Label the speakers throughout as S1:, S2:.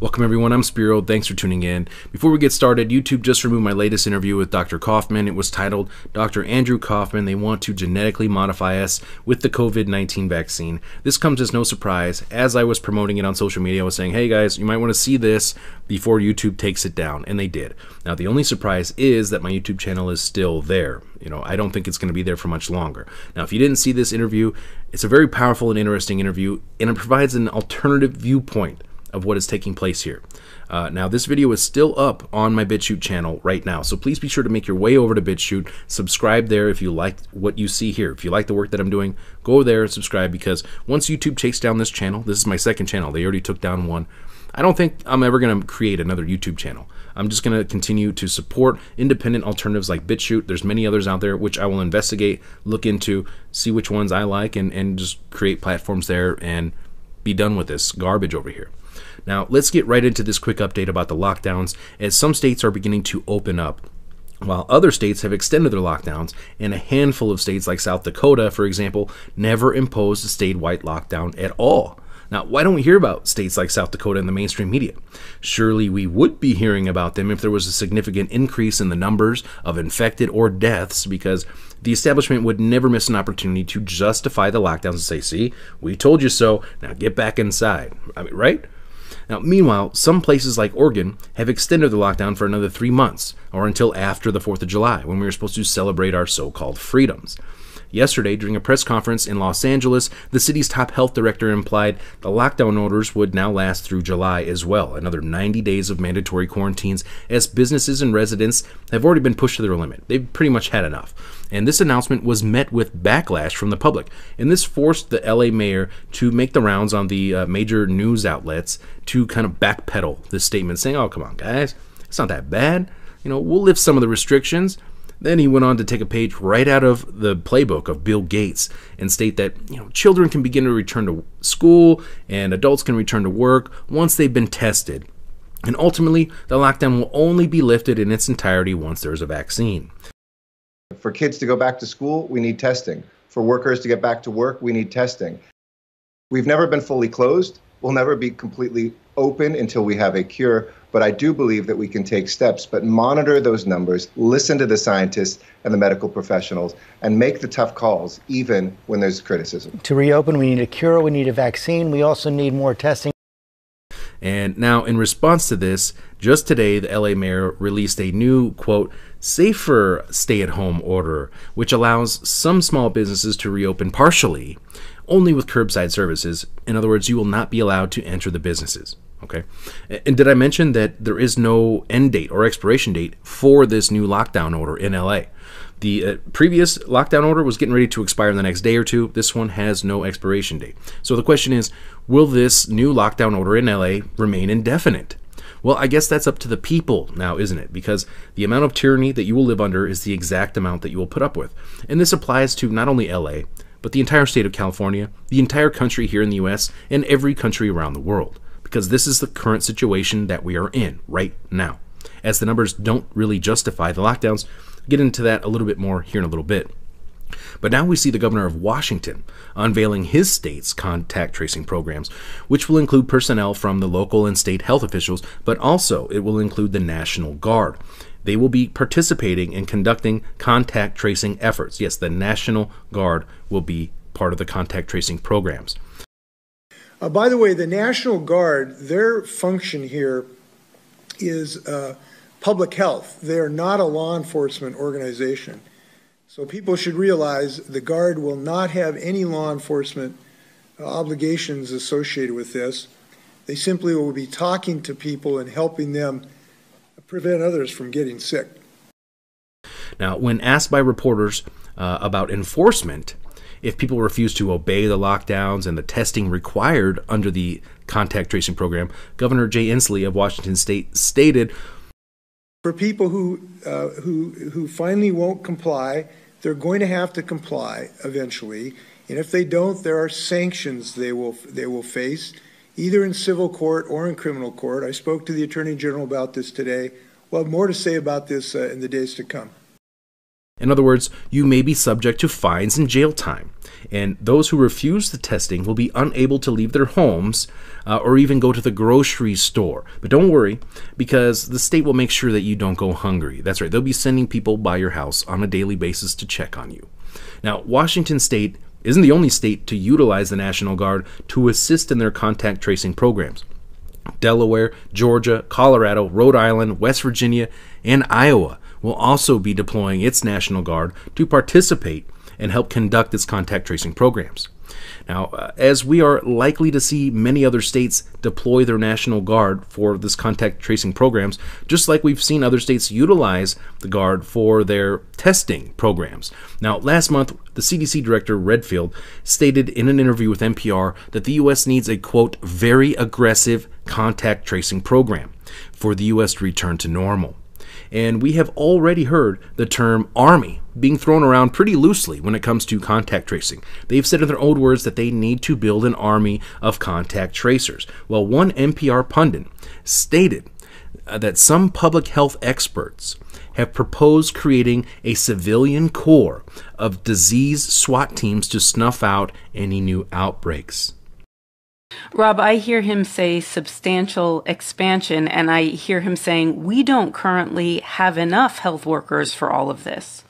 S1: Welcome, everyone. I'm Spiro. Thanks for tuning in. Before we get started, YouTube just removed my latest interview with Dr. Kaufman. It was titled Dr. Andrew Kaufman They Want to Genetically Modify Us with the COVID 19 Vaccine. This comes as no surprise. As I was promoting it on social media, I was saying, hey guys, you might want to see this before YouTube takes it down. And they did. Now, the only surprise is that my YouTube channel is still there. You know, I don't think it's going to be there for much longer. Now, if you didn't see this interview, it's a very powerful and interesting interview, and it provides an alternative viewpoint of what is taking place here. Uh, now, this video is still up on my BitChute channel right now, so please be sure to make your way over to BitChute. Subscribe there if you like what you see here. If you like the work that I'm doing, go there and subscribe because once YouTube takes down this channel, this is my second channel, they already took down one. I don't think I'm ever going to create another YouTube channel. I'm just going to continue to support independent alternatives like BitChute. There's many others out there which I will investigate, look into, see which ones I like, and, and just create platforms there and be done with this garbage over here. Now, let's get right into this quick update about the lockdowns, as some states are beginning to open up while other states have extended their lockdowns, and a handful of states like South Dakota, for example, never imposed a statewide lockdown at all. Now, why don't we hear about states like South Dakota in the mainstream media? Surely we would be hearing about them if there was a significant increase in the numbers of infected or deaths because the establishment would never miss an opportunity to justify the lockdowns and say, see, we told you so, now get back inside. I mean, right? Now, meanwhile, some places like Oregon have extended the lockdown for another three months, or until after the 4th of July, when we were supposed to celebrate our so called freedoms. Yesterday, during a press conference in Los Angeles, the city's top health director implied the lockdown orders would now last through July as well, another 90 days of mandatory quarantines, as businesses and residents have already been pushed to their limit. They've pretty much had enough. And this announcement was met with backlash from the public, and this forced the LA mayor to make the rounds on the uh, major news outlets to kind of backpedal this statement, saying, Oh, come on, guys, it's not that bad. You know, we'll lift some of the restrictions then he went on to take a page right out of the playbook of Bill Gates and state that you know children can begin to return to school and adults can return to work once they've been tested. And ultimately, the lockdown will only be lifted in its entirety once there's a vaccine. For kids to go back to school, we need testing. For workers to get back to work, we need testing. We've never been fully closed. We'll never be completely open until we have a cure but I do believe that we can take steps, but monitor those numbers, listen to the scientists and the medical professionals, and make the tough calls, even when there's criticism. To reopen, we need a cure, we need a vaccine, we also need more testing. And now, in response to this, just today, the LA mayor released a new, quote, safer stay at home order, which allows some small businesses to reopen partially, only with curbside services. In other words, you will not be allowed to enter the businesses. Okay. And did I mention that there is no end date or expiration date for this new lockdown order in LA? The uh, previous lockdown order was getting ready to expire in the next day or two. This one has no expiration date. So the question is will this new lockdown order in LA remain indefinite? Well, I guess that's up to the people now, isn't it? Because the amount of tyranny that you will live under is the exact amount that you will put up with. And this applies to not only LA, but the entire state of California, the entire country here in the US, and every country around the world because this is the current situation that we are in right now, as the numbers don't really justify the lockdowns. I'll get into that a little bit more here in a little bit. But now we see the governor of Washington unveiling his state's contact tracing programs, which will include personnel from the local and state health officials, but also it will include the National Guard. They will be participating in conducting contact tracing efforts. Yes, the National Guard will be part of the contact tracing programs. Uh, by the way, the National Guard, their function here is uh, public health. They are not a law enforcement organization. So people should realize the Guard will not have any law enforcement uh, obligations associated with this. They simply will be talking to people and helping them prevent others from getting sick. Now, when asked by reporters uh, about enforcement, if people refuse to obey the lockdowns and the testing required under the contact tracing program, Governor Jay Inslee of Washington State stated For people who, uh, who, who finally won't comply, they're going to have to comply eventually. And if they don't, there are sanctions they will, they will face, either in civil court or in criminal court. I spoke to the Attorney General about this today. We'll have more to say about this uh, in the days to come. In other words, you may be subject to fines and jail time, and those who refuse the testing will be unable to leave their homes uh, or even go to the grocery store. But don't worry, because the state will make sure that you don't go hungry. That's right, they'll be sending people by your house on a daily basis to check on you. Now, Washington State isn't the only state to utilize the National Guard to assist in their contact tracing programs. Delaware, Georgia, Colorado, Rhode Island, West Virginia, and Iowa will also be deploying its National Guard to participate and help conduct its contact tracing programs. Now, uh, as we are likely to see many other states deploy their National Guard for this contact tracing programs, just like we've seen other states utilize the Guard for their testing programs. Now, last month, the CDC director, Redfield, stated in an interview with NPR that the U.S. needs a, quote, very aggressive contact tracing program for the U.S. to return to normal and we have already heard the term army being thrown around pretty loosely when it comes to contact tracing. They've said in their own words that they need to build an army of contact tracers. Well, one NPR pundit stated uh, that some public health experts have proposed creating a civilian corps of disease SWAT teams to snuff out any new outbreaks. Rob, I hear him say substantial expansion, and I hear him saying, we don't currently have enough health workers for all of this.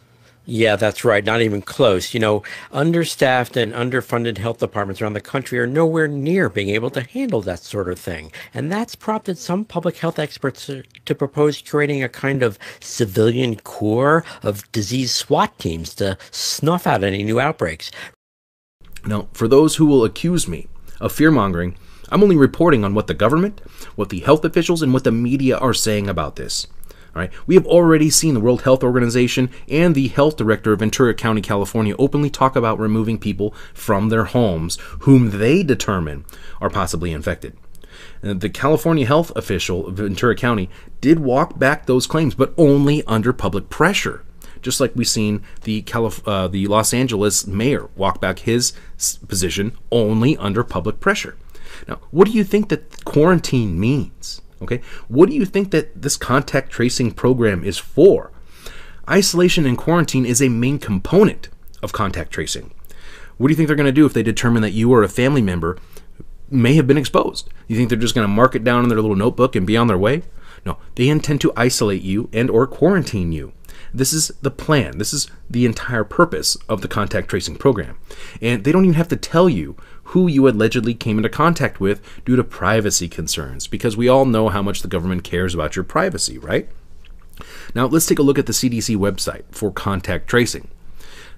S1: Yeah, that's right. Not even close. You know, understaffed and underfunded health departments around the country are nowhere near being able to handle that sort of thing. And that's prompted some public health experts to, propose creating a kind of civilian corps of disease SWAT teams to snuff out any new outbreaks. Now, for those who will accuse me of fear mongering, I'm only reporting on what the government, what the health officials, and what the media are saying about this. All right. We have already seen the World Health Organization and the health director of Ventura County, California, openly talk about removing people from their homes whom they determine are possibly infected. Uh, the California health official, Ventura County, did walk back those claims, but only under public pressure just like we've seen the Calif- uh, the Los Angeles mayor walk back his position only under public pressure. Now, what do you think that quarantine means? Okay, what do you think that this contact tracing program is for? Isolation and quarantine is a main component of contact tracing. What do you think they're going to do if they determine that you or a family member may have been exposed? You think they're just going to mark it down in their little notebook and be on their way? No, they intend to isolate you and or quarantine you. This is the plan. This is the entire purpose of the contact tracing program. And they don't even have to tell you who you allegedly came into contact with due to privacy concerns, because we all know how much the government cares about your privacy, right? Now, let's take a look at the CDC website for contact tracing.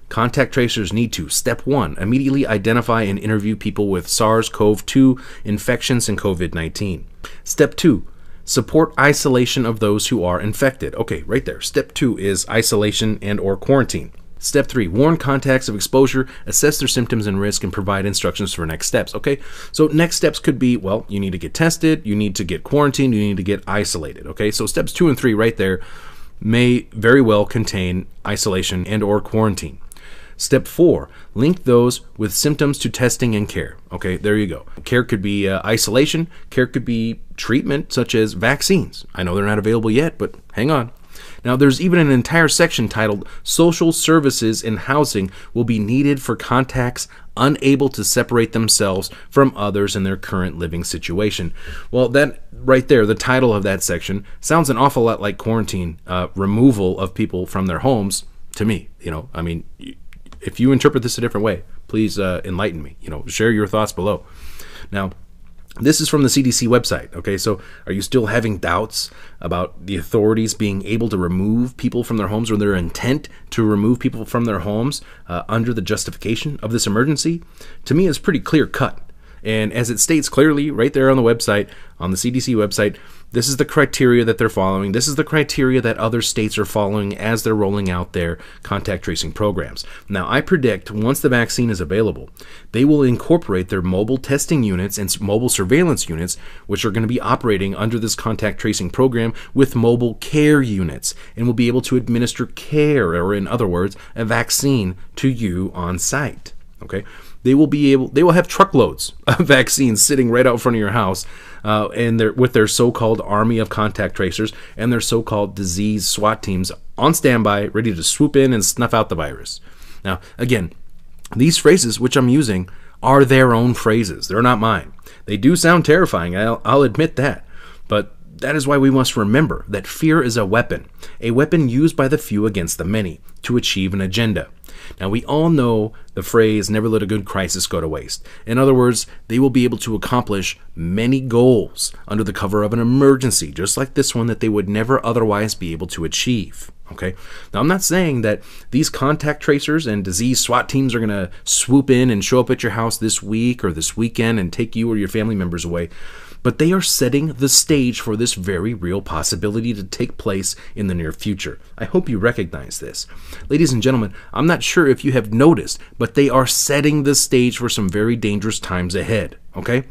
S1: Contact tracers need to step one, immediately identify and interview people with SARS CoV 2 infections and COVID 19. Step two, support isolation of those who are infected. Okay, right there. Step 2 is isolation and or quarantine. Step 3, warn contacts of exposure, assess their symptoms and risk and provide instructions for next steps. Okay? So next steps could be, well, you need to get tested, you need to get quarantined, you need to get isolated. Okay? So steps 2 and 3 right there may very well contain isolation and or quarantine. Step four, link those with symptoms to testing and care. Okay, there you go. Care could be uh, isolation, care could be treatment such as vaccines. I know they're not available yet, but hang on. Now, there's even an entire section titled Social Services and Housing Will Be Needed for Contacts Unable to Separate Themselves from Others in Their Current Living Situation. Well, that right there, the title of that section, sounds an awful lot like quarantine uh, removal of people from their homes to me. You know, I mean, if you interpret this a different way, please uh, enlighten me. You know, share your thoughts below. Now, this is from the CDC website. Okay, so are you still having doubts about the authorities being able to remove people from their homes or their intent to remove people from their homes uh, under the justification of this emergency? To me, it's pretty clear cut. And as it states clearly right there on the website, on the CDC website, this is the criteria that they're following. This is the criteria that other states are following as they're rolling out their contact tracing programs. Now, I predict once the vaccine is available, they will incorporate their mobile testing units and mobile surveillance units, which are going to be operating under this contact tracing program with mobile care units and will be able to administer care, or in other words, a vaccine to you on site. Okay, they will be able, they will have truckloads of vaccines sitting right out front of your house, uh, and with their so-called army of contact tracers and their so-called disease SWAT teams on standby, ready to swoop in and snuff out the virus. Now, again, these phrases which I'm using are their own phrases; they're not mine. They do sound terrifying. I'll, I'll admit that, but that is why we must remember that fear is a weapon, a weapon used by the few against the many to achieve an agenda. Now, we all know the phrase, never let a good crisis go to waste. In other words, they will be able to accomplish many goals under the cover of an emergency, just like this one that they would never otherwise be able to achieve. Okay. Now, I'm not saying that these contact tracers and disease SWAT teams are going to swoop in and show up at your house this week or this weekend and take you or your family members away, but they are setting the stage for this very real possibility to take place in the near future. I hope you recognize this. Ladies and gentlemen, I'm not sure if you have noticed, but but they are setting the stage for some very dangerous times ahead, okay?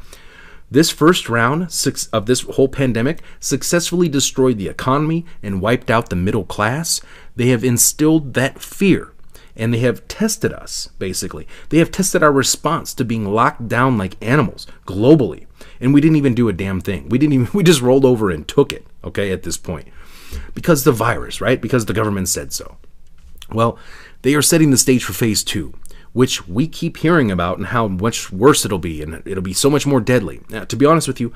S1: This first round of this whole pandemic successfully destroyed the economy and wiped out the middle class. They have instilled that fear and they have tested us, basically. They have tested our response to being locked down like animals globally. And we didn't even do a damn thing. We didn't even, we just rolled over and took it, okay, at this point. Because the virus, right? Because the government said so. Well, they are setting the stage for phase two which we keep hearing about and how much worse it'll be, and it'll be so much more deadly. Now, to be honest with you,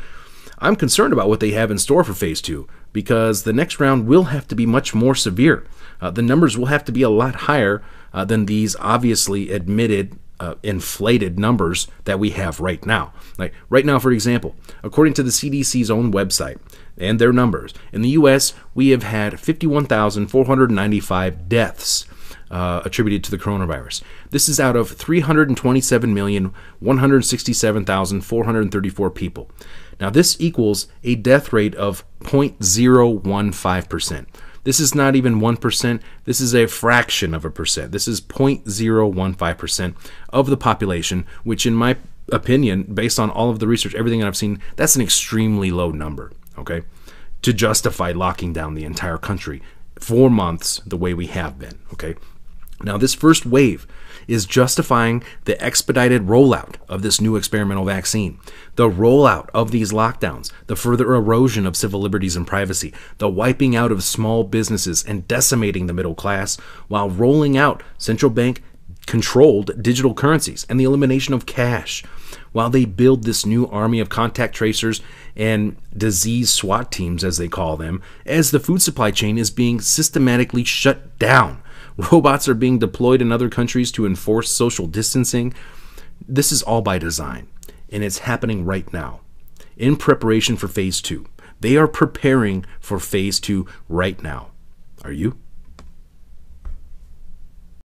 S1: I'm concerned about what they have in store for Phase 2 because the next round will have to be much more severe. Uh, the numbers will have to be a lot higher uh, than these obviously admitted uh, inflated numbers that we have right now. Like right now, for example, according to the CDC's own website and their numbers, in the US, we have had 51,495 deaths uh, attributed to the coronavirus. This is out of 327,167,434 people. Now, this equals a death rate of 0.015%. This is not even 1%. This is a fraction of a percent. This is 0.015% of the population, which, in my opinion, based on all of the research, everything that I've seen, that's an extremely low number, okay, to justify locking down the entire country for months the way we have been, okay? Now, this first wave is justifying the expedited rollout of this new experimental vaccine, the rollout of these lockdowns, the further erosion of civil liberties and privacy, the wiping out of small businesses and decimating the middle class, while rolling out central bank controlled digital currencies and the elimination of cash. While they build this new army of contact tracers and disease SWAT teams, as they call them, as the food supply chain is being systematically shut down Robots are being deployed in other countries to enforce social distancing. This is all by design, and it's happening right now in preparation for phase two. They are preparing for phase two right now. Are you?